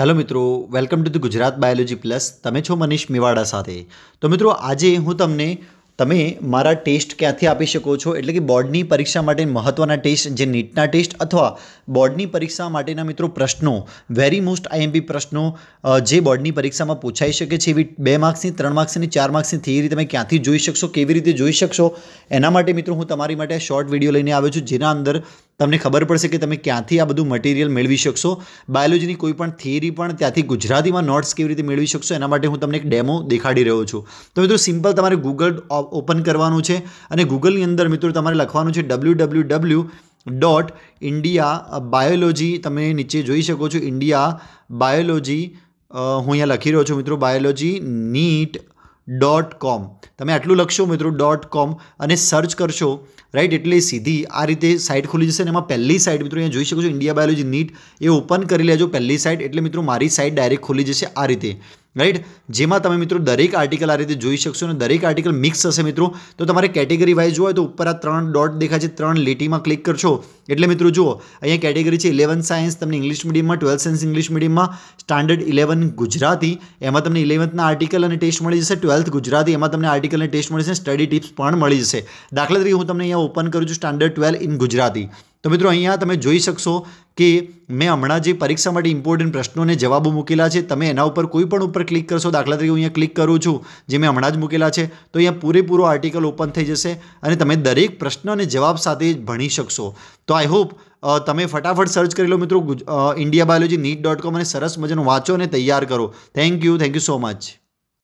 hello મિત્રો welcome to the Gujarat biology plus તમે છો મનીષ મેવાડા સાથે તો મિત્રો આજે હું તમને તમે મારા ટેસ્ટ ક્યાંથી આપી શકો છો એટલે કે બોર્ડની પરીક્ષા માટે મહત્ત્વના ટેસ્ટ જે નીટના ટેસ્ટ અથવા બોર્ડની પરીક્ષા માટેના મિત્રો પ્રશ્નો વેરી મોસ્ટ આઈએમપી પ્રશ્નો જે બોર્ડની પરીક્ષામાં પૂછાઈ શકે છે એવી બે માર્ક્સની ત્રણ માર્ક્સની ચાર માર્ક્સની થિયરી તમે ક્યાંથી જોઈ શકશો કેવી રીતે જોઈ શકશો એના માટે મિત્રો હું તમારી માટે શોર્ટ વિડીયો લઈને આવ્યો છું જેના અંદર તમને ખબર પડશે કે તમે ક્યાંથી આ બધું મટીરિયલ મેળવી શકશો બાયોલોજીની કોઈ પણ થિયરી પણ ત્યાંથી ગુજરાતીમાં નોટ્સ કેવી રીતે મેળવી શકશો એના માટે હું તમને એક ડેમો દેખાડી રહ્યો છું તો મિત્રો સિમ્પલ તમારે ગૂગલ ઓપન કરવાનું છે અને ગૂગલની અંદર મિત્રો તમારે લખવાનું છે W W W dot India biology તમે નીચે જોઈ શકો છો ઇન્ડિયા બાયોલોજી હું અહીંયા લખી રહ્યો છું મિત્રો બાયોલોજી નીટ ડોટ કોમ તમે આટલું લખશો મિત્રો ડોટ કોમ અને સર્ચ કરશો રાઈટ એટલે સીધી આ રીતે સાઇટ ખુલી જશે અને એમાં પહેલી સાઇટ મિત્રો અહીંયા જોઈ શકો છો ઇન્ડિયા બાયોલોજી નીટ એ ઓપન કરી લેજો પહેલી સાઇટ એટલે મિત્રો મારી સાઇટ ડાયરેક્ટ ખુલી જશે આ રીતે રાઈટ જેમાં તમે મિત્રો દરેક આર્ટિકલ આ રીતે જોઈ શકશો અને દરેક આર્ટિકલ મિક્સ હશે મિત્રો તો તમારે કેટેગરી વાઇઝ હોય તો ઉપર આ ત્રણ ડોટ દેખાય છે ત્રણ લીટીમાં ક્લિક કરશો એટલે મિત્રો જુઓ અહીંયા કેટેગરી છે ઇલેવન સાયન્સ તમને ઇંગ્લિશ મીડિયમમાં ટ્વેલ્થ સાયન્સ ઇંગ્લિશ મીડિયમમાં સ્ટાન્ડર્ડ ઇલેવન ગુજરાતી એમાં તમને ઇલેવન્થના આર્ટિકલ અને ટેસ્ટ મળી જશે ટ્વેલ્થ ગુજરાતી એમાં તમને આર્ટિકલ અને ટેસ્ટ મળી જશે સ્ટડી ટિપ્સ પણ મળી જશે દાખલા તરીકે હું તમને અહીંયા ઓપન કરું છું સ્ટાન્ડર્ડ ટ્વેલ્થ ઇન ગુજરાતી તો મિત્રો અહીંયા તમે જોઈ શકશો કે મેં હમણાં જે પરીક્ષા માટે ઇમ્પોર્ટન્ટ પ્રશ્નોને જવાબો મૂકેલા છે તમે એના ઉપર કોઈ પણ ઉપર ક્લિક કરશો દાખલા તરીકે હું અહીંયા ક્લિક કરું છું જે મેં હમણાં જ મૂકેલા છે તો અહીંયા પૂરેપૂરો આર્ટિકલ ઓપન થઈ જશે અને તમે દરેક પ્રશ્ન જવાબ સાથે ભણી શકશો તો આઈ હોપ તમે ફટાફટ સર્ચ કરી લો મિત્રો India biology NEET dot com અને સરસ મજાનું વાંચો અને તૈયાર કરો thank you thank you so much